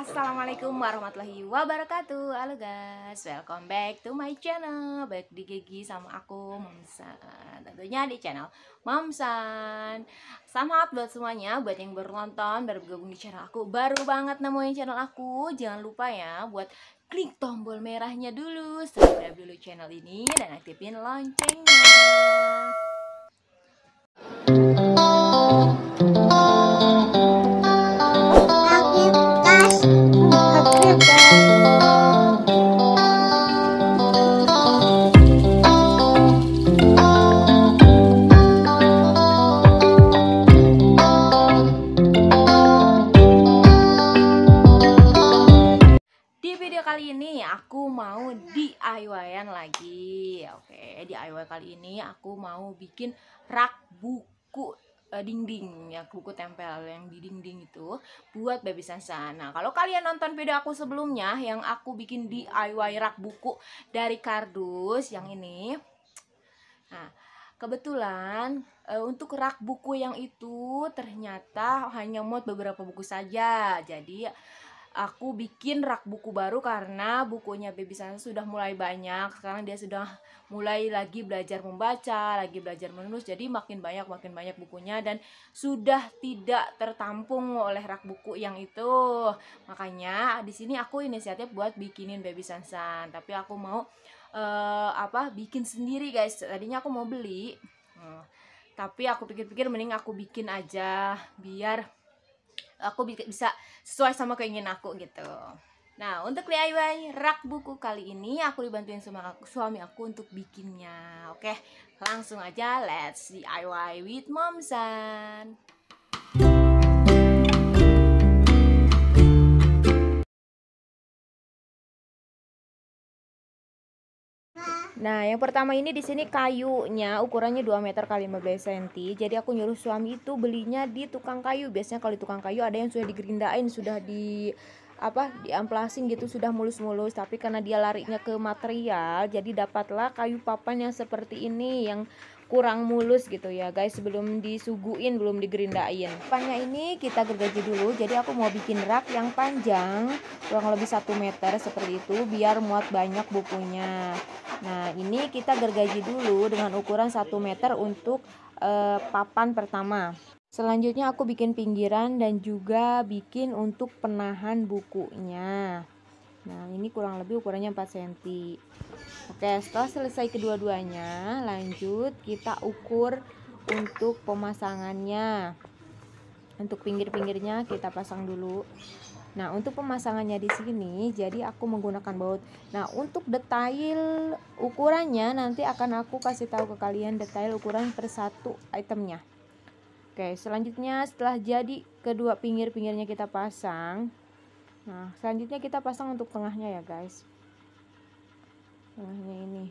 Assalamualaikum warahmatullahi wabarakatuh Halo guys, welcome back to my channel Baik di Gigi sama aku, Mamsan Tentunya di channel Mamsan Selamat buat semuanya, buat yang baru nonton, baru bergabung di channel aku Baru banget nemuin channel aku Jangan lupa ya buat klik tombol merahnya dulu Subscribe dulu channel ini dan aktifin loncengnya DIY-an lagi Oke, DIY kali ini aku mau bikin rak buku eh, dinding ya buku tempel yang di dinding itu buat baby Sansa. Nah kalau kalian nonton video aku sebelumnya yang aku bikin DIY rak buku dari kardus yang ini, nah kebetulan eh, untuk rak buku yang itu ternyata hanya muat beberapa buku saja jadi aku bikin rak buku baru karena bukunya Baby Sansa sudah mulai banyak. Sekarang dia sudah mulai lagi belajar membaca, lagi belajar menulis. Jadi makin banyak makin banyak bukunya dan sudah tidak tertampung oleh rak buku yang itu. Makanya di sini aku inisiatif buat bikinin Baby Sansan, tapi aku mau uh, apa bikin sendiri guys. Tadinya aku mau beli. Hmm. Tapi aku pikir-pikir mending aku bikin aja biar aku bisa sesuai sama keinginan aku gitu Nah, untuk DIY rak buku kali ini aku dibantuin sama suami aku untuk bikinnya. Oke, langsung aja let's DIY with Momsan. Nah, yang pertama ini di sini kayunya ukurannya 2 meter kali 15 cm. Jadi aku nyuruh suami itu belinya di tukang kayu. Biasanya kalau di tukang kayu ada yang sudah digerindain, sudah di apa diamplasin gitu sudah mulus-mulus tapi karena dia larinya ke material jadi dapatlah kayu papan yang seperti ini yang kurang mulus gitu ya guys sebelum disuguin belum digerindain depannya ini kita gergaji dulu jadi aku mau bikin rak yang panjang kurang lebih 1 meter seperti itu biar muat banyak bukunya nah ini kita gergaji dulu dengan ukuran 1 meter untuk eh, papan pertama selanjutnya aku bikin pinggiran dan juga bikin untuk penahan bukunya Nah, ini kurang lebih ukurannya 4 cm. Oke, setelah selesai kedua-duanya, lanjut kita ukur untuk pemasangannya. Untuk pinggir-pinggirnya kita pasang dulu. Nah, untuk pemasangannya di sini, jadi aku menggunakan baut. Nah, untuk detail ukurannya nanti akan aku kasih tahu ke kalian detail ukuran per satu itemnya. Oke, selanjutnya setelah jadi kedua pinggir-pinggirnya kita pasang, nah selanjutnya kita pasang untuk tengahnya ya guys tengahnya ini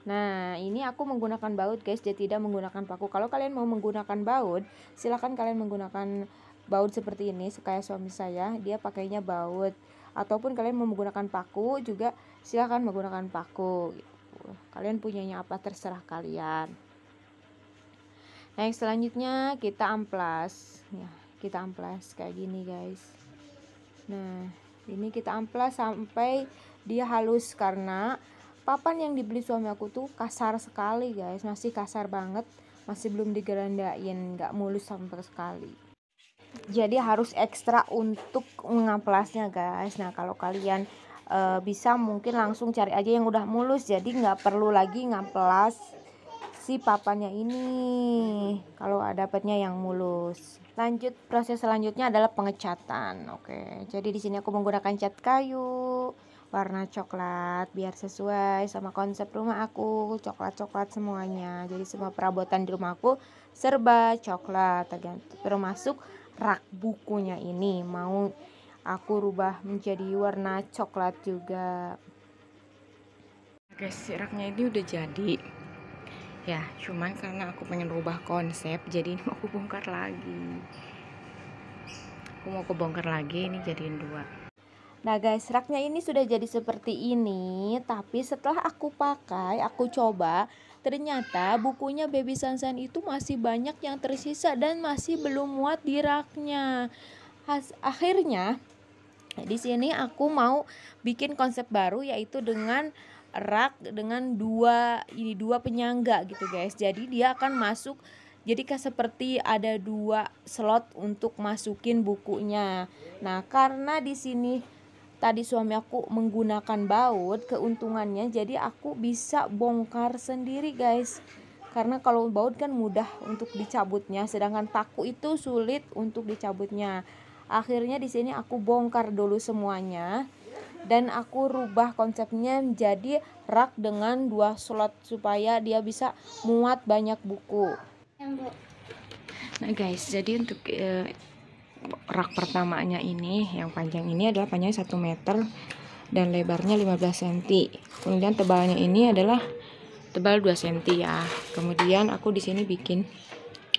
Nah, ini aku menggunakan baut guys, jadi tidak menggunakan paku. Kalau kalian mau menggunakan baut, silahkan kalian menggunakan baut seperti ini, kayak suami saya, dia pakainya baut. Ataupun kalian mau menggunakan paku juga, silahkan menggunakan paku. Kalian punyanya apa terserah kalian. Nah, selanjutnya kita amplas. Ya, kita amplas kayak gini guys. Nah, ini kita amplas sampai dia halus karena papan yang dibeli suami aku tuh kasar sekali, guys. Masih kasar banget, masih belum digerandain, nggak mulus sampai sekali. Jadi harus ekstra untuk mengamplasnya, guys. Nah, kalau kalian e, bisa mungkin langsung cari aja yang udah mulus, jadi nggak perlu lagi ngamplas si papanya ini kalau dapatnya yang mulus lanjut proses selanjutnya adalah pengecatan oke jadi di sini aku menggunakan cat kayu warna coklat biar sesuai sama konsep rumah aku coklat-coklat semuanya jadi semua perabotan di rumah aku serba coklat tergantung termasuk rak bukunya ini mau aku rubah menjadi warna coklat juga guys raknya ini udah jadi ya cuman karena aku pengen rubah konsep jadi ini mau aku bongkar lagi aku mau aku bongkar lagi ini jadiin dua Nah guys, raknya ini sudah jadi seperti ini, tapi setelah aku pakai, aku coba, ternyata bukunya Baby Sansan itu masih banyak yang tersisa dan masih belum muat di raknya. Has akhirnya di sini aku mau bikin konsep baru yaitu dengan rak dengan dua ini dua penyangga gitu guys jadi dia akan masuk jadi kayak seperti ada dua slot untuk masukin bukunya nah karena di sini tadi suami aku menggunakan baut keuntungannya jadi aku bisa bongkar sendiri guys karena kalau baut kan mudah untuk dicabutnya sedangkan paku itu sulit untuk dicabutnya akhirnya di sini aku bongkar dulu semuanya dan aku rubah konsepnya menjadi rak dengan dua slot supaya dia bisa muat banyak buku. Nah guys, jadi untuk uh, rak pertamanya ini yang panjang ini adalah panjang 1 meter dan lebarnya 15 cm. Kemudian tebalnya ini adalah tebal 2 cm ya. Kemudian aku di sini bikin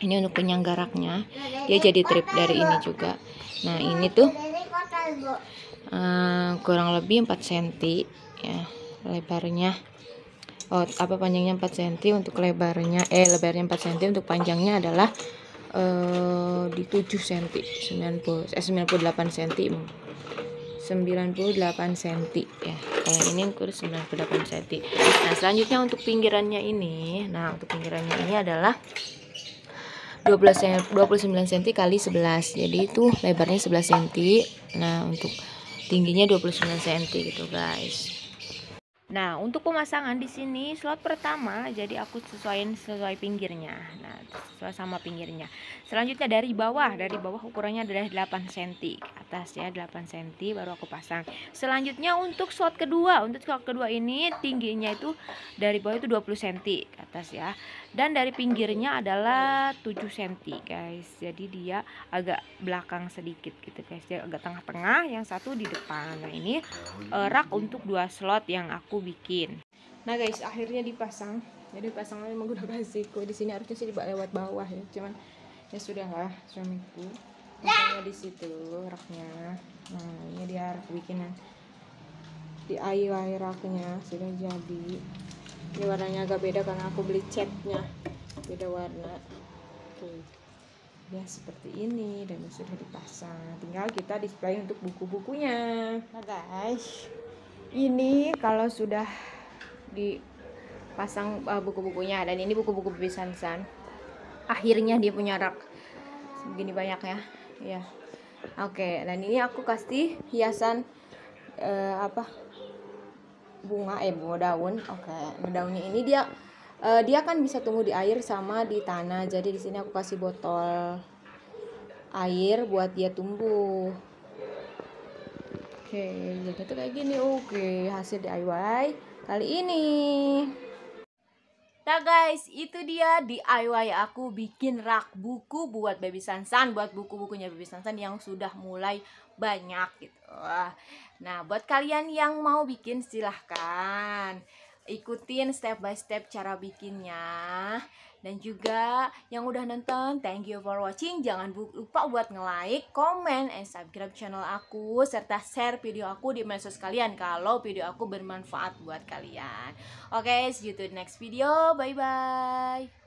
ini untuk penyangga raknya. Dia jadi trip dari ini juga. Nah, ini tuh Eh, kurang lebih 4 cm ya lebarnya oh apa panjangnya 4 cm untuk lebarnya eh lebarnya 4 cm untuk panjangnya adalah uh, di 7 cm 90 eh 98 cm 98 cm ya kalau ini kurus 98 cm nah selanjutnya untuk pinggirannya ini nah untuk pinggirannya ini adalah 12 29 cm kali 11 jadi itu lebarnya 11 cm nah untuk tingginya 29 cm gitu guys Nah, untuk pemasangan di sini slot pertama jadi aku sesuaiin sesuai pinggirnya. Nah, sesuai sama pinggirnya. Selanjutnya dari bawah, dari bawah ukurannya adalah 8 cm. Atas ya 8 cm baru aku pasang. Selanjutnya untuk slot kedua, untuk slot kedua ini tingginya itu dari bawah itu 20 cm atas ya dan dari pinggirnya adalah 7 cm guys jadi dia agak belakang sedikit gitu guys dia agak tengah-tengah yang satu di depan nah ini uh, rak iya. untuk dua slot yang aku bikin nah guys akhirnya dipasang jadi pasangannya menggunakan siku di sini harusnya sih lewat bawah ya cuman ya sudahlah suamiku makanya di situ raknya nah ini dia rak bikinan di air raknya sudah jadi ini warnanya agak beda karena aku beli catnya beda warna oke ya seperti ini dan sudah dipasang tinggal kita display untuk buku-bukunya nah guys ini kalau sudah dipasang uh, buku-bukunya dan ini buku-buku san akhirnya dia punya rak begini banyak ya ya oke dan ini aku kasih hiasan uh, apa bunga eh bunga daun oke okay. daunnya ini dia uh, dia kan bisa tumbuh di air sama di tanah jadi di sini aku kasih botol air buat dia tumbuh oke okay, jadi itu kayak gini oke okay, hasil DIY kali ini Nah guys, itu dia DIY aku bikin rak buku buat Baby Sansan, buat buku-bukunya Baby Sansan yang sudah mulai banyak gitu. Nah, buat kalian yang mau bikin silahkan ikutin step by step cara bikinnya dan juga yang udah nonton thank you for watching jangan lupa buat nge-like, komen, and subscribe channel aku serta share video aku di medsos kalian kalau video aku bermanfaat buat kalian oke okay, see you to the next video bye bye